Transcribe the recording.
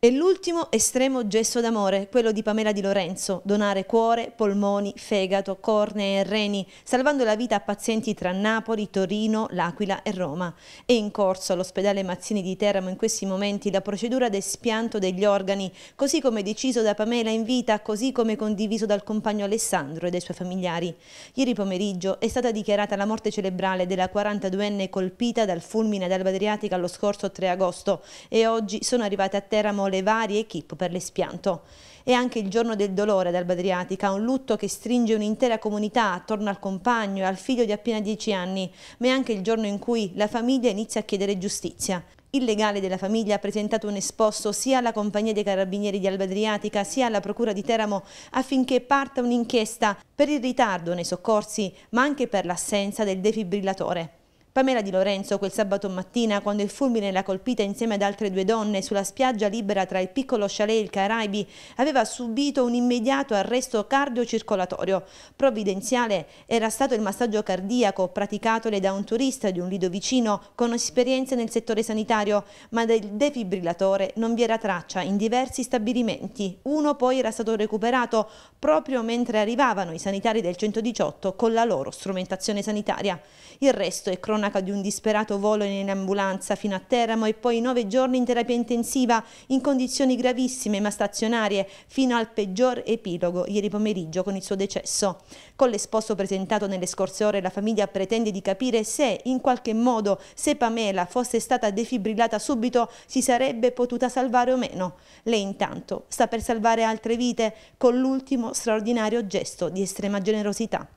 E l'ultimo estremo gesto d'amore, quello di Pamela Di Lorenzo, donare cuore, polmoni, fegato, corne e reni, salvando la vita a pazienti tra Napoli, Torino, L'Aquila e Roma. È in corso all'ospedale Mazzini di Teramo in questi momenti la procedura d'espianto degli organi, così come deciso da Pamela in vita, così come condiviso dal compagno Alessandro e dai suoi familiari. Ieri pomeriggio è stata dichiarata la morte cerebrale della 42enne colpita dal fulmine d'Alba Adriatica lo scorso 3 agosto e oggi sono arrivate a Teramo le varie equip per l'espianto. È anche il giorno del dolore ad Alba Adriatica, un lutto che stringe un'intera comunità attorno al compagno e al figlio di appena 10 anni, ma è anche il giorno in cui la famiglia inizia a chiedere giustizia. Il legale della famiglia ha presentato un esposto sia alla Compagnia dei Carabinieri di Alba Adriatica sia alla Procura di Teramo affinché parta un'inchiesta per il ritardo nei soccorsi ma anche per l'assenza del defibrillatore. Pamela Di Lorenzo quel sabato mattina quando il fulmine l'ha colpita insieme ad altre due donne sulla spiaggia libera tra il piccolo chalet e il Caraibi aveva subito un immediato arresto cardiocircolatorio. Provvidenziale era stato il massaggio cardiaco praticatole da un turista di un lido vicino con esperienze nel settore sanitario, ma del defibrillatore non vi era traccia in diversi stabilimenti. Uno poi era stato recuperato proprio mentre arrivavano i sanitari del 118 con la loro strumentazione sanitaria. Il resto è cronaca cronaca di un disperato volo in ambulanza fino a Teramo e poi nove giorni in terapia intensiva in condizioni gravissime ma stazionarie fino al peggior epilogo ieri pomeriggio con il suo decesso. Con l'esposto presentato nelle scorse ore la famiglia pretende di capire se in qualche modo se Pamela fosse stata defibrillata subito si sarebbe potuta salvare o meno. Lei intanto sta per salvare altre vite con l'ultimo straordinario gesto di estrema generosità.